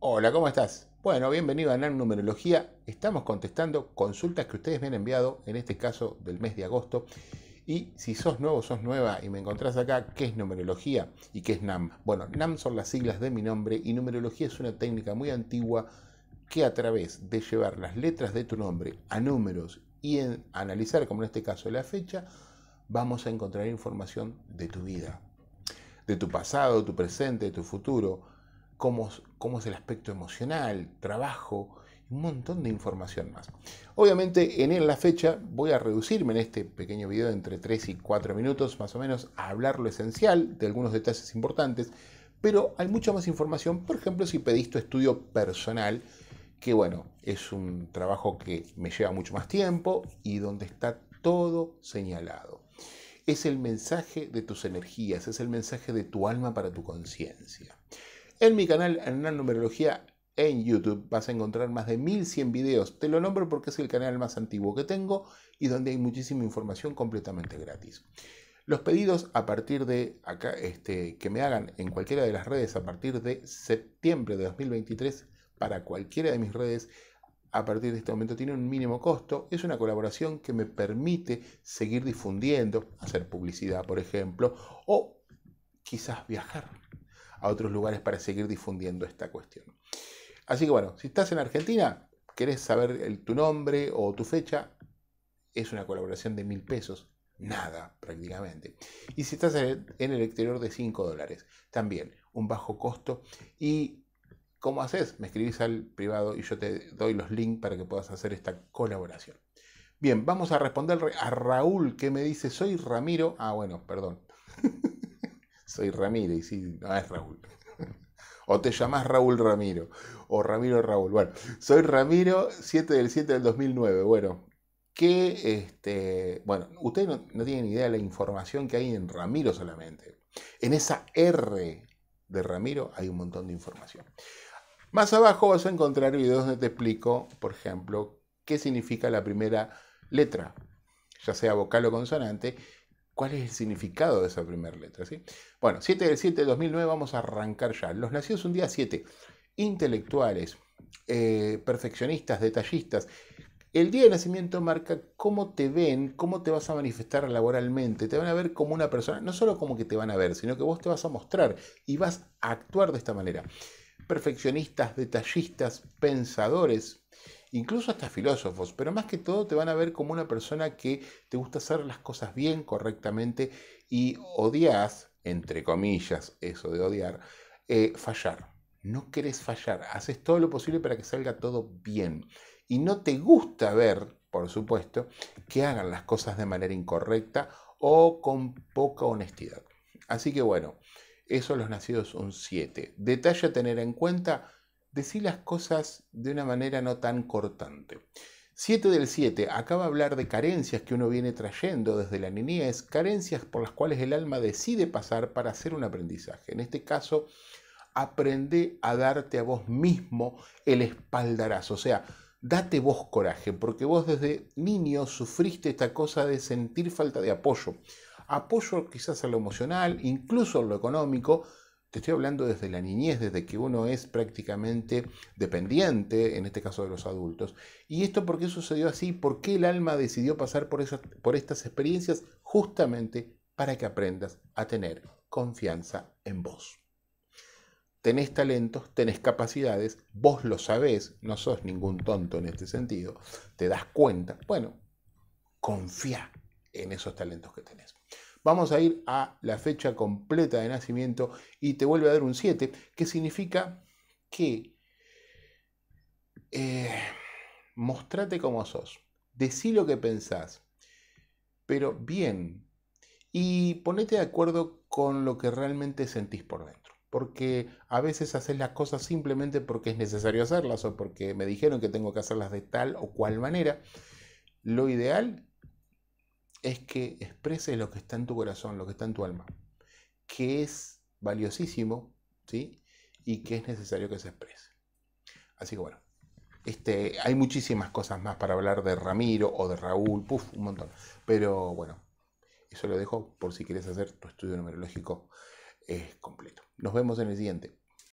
Hola, ¿cómo estás? Bueno, bienvenido a NAN Numerología. Estamos contestando consultas que ustedes me han enviado, en este caso del mes de agosto. Y si sos nuevo, sos nueva y me encontrás acá, ¿qué es numerología y qué es NAM? Bueno, NAM son las siglas de mi nombre y numerología es una técnica muy antigua que a través de llevar las letras de tu nombre a números y en analizar, como en este caso la fecha, vamos a encontrar información de tu vida, de tu pasado, tu presente, tu futuro cómo, es el aspecto emocional, trabajo, un montón de información más. Obviamente en la fecha voy a reducirme en este pequeño video entre 3 y 4 minutos más o menos a hablar lo esencial de algunos detalles importantes, pero hay mucha más información, por ejemplo si pediste tu estudio personal, que bueno, es un trabajo que me lleva mucho más tiempo y donde está todo señalado. Es el mensaje de tus energías, es el mensaje de tu alma para tu conciencia. En mi canal Hernán Numerología en YouTube vas a encontrar más de 1100 videos. Te lo nombro porque es el canal más antiguo que tengo y donde hay muchísima información completamente gratis. Los pedidos a partir de acá, este, que me hagan en cualquiera de las redes a partir de septiembre de 2023 para cualquiera de mis redes a partir de este momento tiene un mínimo costo. Es una colaboración que me permite seguir difundiendo, hacer publicidad, por ejemplo, o quizás viajar a otros lugares para seguir difundiendo esta cuestión. Así que bueno, si estás en Argentina, querés saber tu nombre o tu fecha, es una colaboración de mil pesos, nada prácticamente. Y si estás en el, exterior de 5 dólares, también un bajo costo. ¿Y cómo haces? Me escribís al privado y yo te doy los links para que puedas hacer esta colaboración. Bien, vamos a responder a Raúl que me dice, soy Ramiro. Ah, bueno, perdón. soy Ramiro y sí, no ah, es Raúl. o te llamas Raúl Ramiro, o Ramiro Raúl. Bueno, soy Ramiro, 7 del 7 del 2009. Bueno, que, este, bueno, ustedes no, no tienen idea de la información que hay en Ramiro solamente. En esa R de Ramiro hay un montón de información. Más abajo vas a encontrar videos donde te explico, por ejemplo, qué significa la primera letra, ya sea vocal o consonante, cuál es el significado de esa primera letra. ¿sí? Bueno, 7 del 7 de 2009 vamos a arrancar ya. Los nacidos un día 7, intelectuales, eh, perfeccionistas, detallistas. El día de nacimiento marca cómo te ven, cómo te vas a manifestar laboralmente. Te van a ver como una persona, no solo como que te van a ver, sino que vos te vas a mostrar y vas a actuar de esta manera. Perfeccionistas, detallistas, pensadores, incluso hasta filósofos, pero más que todo te van a ver como una persona que te gusta hacer las cosas bien, correctamente y odias, entre comillas, eso de odiar, eh, fallar. No querés fallar, haces todo lo posible para que salga todo bien. Y no te gusta ver, por supuesto, que hagan las cosas de manera incorrecta o con poca honestidad. Así que bueno, eso los nacidos un 7. Detalle a tener en cuenta, Decir las cosas de una manera no tan cortante. 7 del 7 acaba de hablar de carencias que uno viene trayendo desde la niñez, carencias por las cuales el alma decide pasar para hacer un aprendizaje. En este caso, aprende a darte a vos mismo el espaldarazo, o sea, date vos coraje, porque vos desde niño sufriste esta cosa de sentir falta de apoyo. Apoyo quizás a lo emocional, incluso a lo económico, te estoy hablando desde la niñez, desde que uno es prácticamente dependiente, en este caso de los adultos. ¿Y esto por qué sucedió así? ¿Por qué el alma decidió pasar por, esas, por estas experiencias? Justamente para que aprendas a tener confianza en vos. Tenés talentos, tenés capacidades, vos lo sabés, no sos ningún tonto en este sentido, te das cuenta. Bueno, confía en esos talentos que tenés. Vamos a ir a la fecha completa de nacimiento y te vuelve a dar un 7, que significa que eh, mostrate como sos, decí lo que pensás, pero bien, y ponete de acuerdo con lo que realmente sentís por dentro porque a veces haces las cosas simplemente porque es necesario hacerlas o porque me dijeron que tengo que hacerlas de tal o cual manera. Lo ideal es que exprese lo que está en tu corazón, lo que está en tu alma, que es valiosísimo, ¿sí? Y que es necesario que se exprese. Así que bueno, este, hay muchísimas cosas más para hablar de Ramiro o de Raúl, un montón. Pero bueno, eso lo dejo por si quieres hacer tu estudio numerológico es eh, completo. Nos vemos en el siguiente.